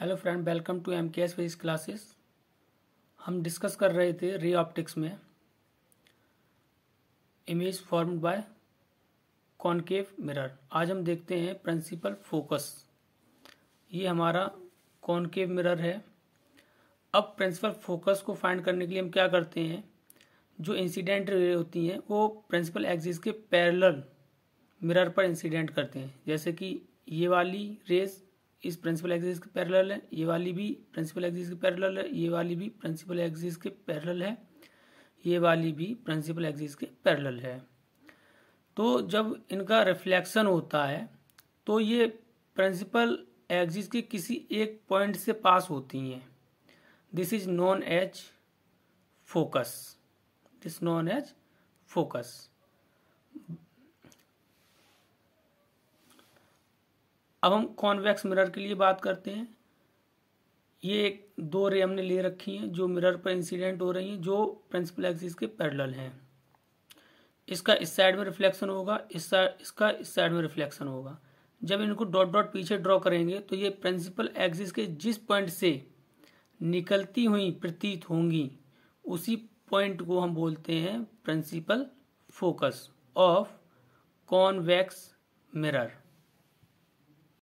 hello friend welcome to M K S classes हम discuss कर रहे थे रे ऑप्टिक्स में image form by concave mirror आज हम देखते हैं प्रिंसिपल फोकस ये हमारा कॉन्केव मिरर है अब प्रिंसिपल फोकस को फाइंड करने के लिए हम क्या करते हैं जो इंसिडेंट रे होती हैं वो प्रिंसिपल एक्सिस के पैरेलल मिरर पर इंसिडेंट करते हैं जैसे कि ये वाली रेस इस प्रिंसिपल एक्सिस के पैरेलल है ये वाली भी प्रिंसिपल एक्सिस के पैरेलल है ये वाली भी प्रिंसिपल एक्सिस के पैरेलल है ये वाली भी प्रिंसिपल एक्सिस के पैरेलल है तो जब इनका रिफ्लेक्शन होता है तो ये प्रिंसिपल एक्सिस के किसी एक पॉइंट से पास होती हैं this is known as focus this known as focus अब हम कॉन्वेक्स मिरर के लिए बात करते हैं ये एक दो रे हमने ले रखी हैं जो मिरर पर इंसिडेंट हो रही हैं जो प्रिंसिपल एक्सिस के पैरेलल हैं इसका इस साइड में रिफ्लेक्शन होगा इस साइड इसका इस साइड में रिफ्लेक्शन होगा जब इनको डॉट डॉट पीछे ड्रॉ करेंगे तो ये प्रिंसिपल एक्सिस के जिस पॉइंट से निकलती हुई प्रतीत होंगी उसी पॉइंट को हम बोलते हैं principal focus of convex mirror